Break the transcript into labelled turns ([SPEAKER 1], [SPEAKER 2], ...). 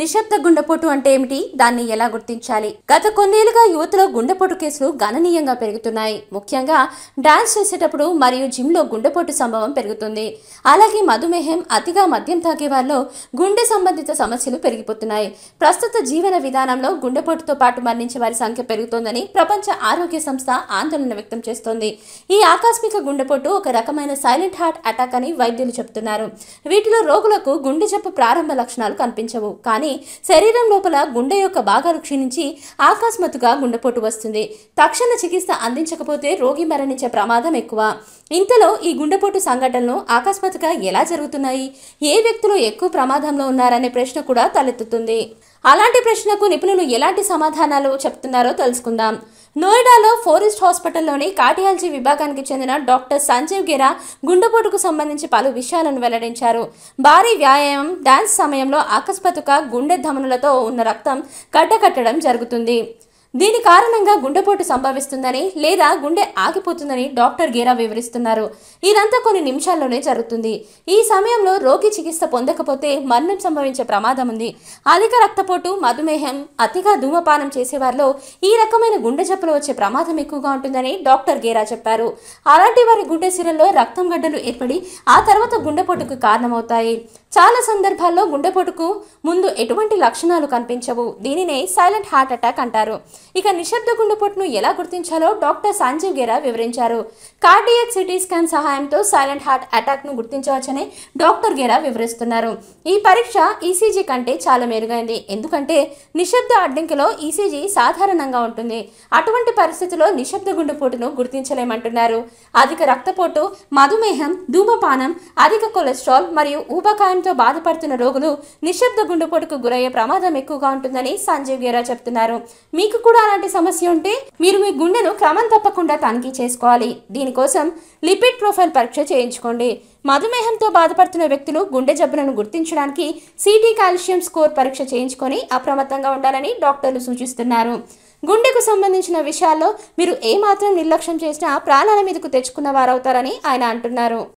[SPEAKER 1] నిశ్శబ్ద గుండెపోటు అంటే ఏమిటి దాన్ని ఎలా గుర్తించాలి గత కొన్నేళ్లుగా యువతలో గుండెపోటు కేసులు గణనీయంగా పెరుగుతున్నాయి ముఖ్యంగా డాన్స్ చేసేటప్పుడు మరియు జిమ్లో గుండెపోటు సంభవం పెరుగుతుంది అలాగే మధుమేహం అతిగా మద్యం తాగే వారిలో గుండె సంబంధిత సమస్యలు పెరిగిపోతున్నాయి ప్రస్తుత జీవన విధానంలో గుండెపోటుతో పాటు మరణించే వారి సంఖ్య పెరుగుతోందని ప్రపంచ ఆరోగ్య సంస్థ ఆందోళన వ్యక్తం చేస్తోంది ఈ ఆకస్మిక గుండెపోటు ఒక రకమైన సైలెంట్ హార్ట్ అటాక్ అని వైద్యులు చెబుతున్నారు వీటిలో రోగులకు గుండె జబ్బు ప్రారంభ లక్షణాలు కనిపించవు కానీ కానీ శరీరం లోపల గుండె యొక్క భాగాలు క్షీణించి ఆకస్మాత్తుగా గుండెపోటు వస్తుంది తక్షణ చికిత్స అందించకపోతే రోగి మరణించే ప్రమాదం ఎక్కువ ఇంతలో ఈ గుండెపోటు సంఘటనలు ఆకస్మాత్తుగా ఎలా జరుగుతున్నాయి ఏ వ్యక్తులు ఎక్కువ ప్రమాదంలో ఉన్నారనే ప్రశ్న కూడా తలెత్తుతుంది అలాంటి ప్రశ్నకు నిపుణులు ఎలాంటి సమాధానాలు చెప్తున్నారో తెలుసుకుందాం నోయిడాలో ఫోరెస్ట్ హాస్పిటల్లోని కార్డియాలజీ విభాగానికి చెందిన డాక్టర్ సంజీవ్ గిరా గుండెపోటుకు సంబంధించి పలు విషయాలను వెల్లడించారు భారీ వ్యాయామం డాన్స్ సమయంలో అకస్మాత్తుగా గుండె ధమనులతో ఉన్న రక్తం కట్టకట్టడం జరుగుతుంది దీని కారణంగా గుండెపోటు సంభవిస్తుందని లేదా గుండె ఆగిపోతుందని డాక్టర్ గేరా వివరిస్తున్నారు ఇదంతా కొన్ని నిమిషాల్లోనే జరుగుతుంది ఈ సమయంలో రోగి చికిత్స పొందకపోతే మరణం సంభవించే ప్రమాదం ఉంది అధిక రక్తపోటు మధుమేహం అతిగా ధూమపానం చేసేవారిలో ఈ రకమైన గుండె జబ్బులు వచ్చే ప్రమాదం ఎక్కువగా ఉంటుందని డాక్టర్ గేరా చెప్పారు అలాంటి వారి గుండె సిరల్లో రక్తం గడ్డలు ఏర్పడి ఆ తర్వాత గుండెపోటుకు కారణమవుతాయి చాలా సందర్భాల్లో గుండెపోటుకు ముందు ఎటువంటి లక్షణాలు కనిపించవు దీనినే సైలెంట్ హార్ట్ అటాక్ అంటారు ఇక నిశ్శబ్ద గుండెపోటును ఎలా గుర్తించాలో డాక్టర్ సంజీవ్ గెరా వివరించారు కార్డియక్ సిటీ స్కాన్ సహాయంతో సైలెంట్ హార్ట్ అటాక్ను గుర్తించవచ్చని డాక్టర్ గెరా వివరిస్తున్నారు ఈ పరీక్ష ఈసీజీ కంటే చాలా మెరుగైంది ఎందుకంటే నిశ్శబ్ద అడ్డంకిలో ఈసీజీ సాధారణంగా ఉంటుంది అటువంటి పరిస్థితుల్లో నిశ్శబ్ద గుండెపోటును గుర్తించలేమంటున్నారు అధిక రక్తపోటు మధుమేహం ధూమపానం అధిక కొలెస్ట్రాల్ మరియు ఊబకాయం రక్తహీనంతో బాధపడుతున్న రోగులు నిశ్శబ్ద గుండెపోటుకు గురయ్యే ప్రమాదం ఎక్కువగా ఉంటుందని సంజీవ్ గేరా చెప్తున్నారు మీకు కూడా అలాంటి సమస్య ఉంటే మీరు మీ గుండెను క్రమం తప్పకుండా తనిఖీ చేసుకోవాలి దీనికోసం లిపిడ్ ప్రొఫైల్ పరీక్ష చేయించుకోండి మధుమేహంతో బాధపడుతున్న వ్యక్తులు గుండె జబ్బులను గుర్తించడానికి సిటీ కాల్షియం స్కోర్ పరీక్ష చేయించుకొని అప్రమత్తంగా ఉండాలని డాక్టర్లు సూచిస్తున్నారు గుండెకు సంబంధించిన విషయాల్లో మీరు ఏమాత్రం నిర్లక్ష్యం చేసినా ప్రాణాల మీదకు తెచ్చుకున్న వారవుతారని ఆయన అంటున్నారు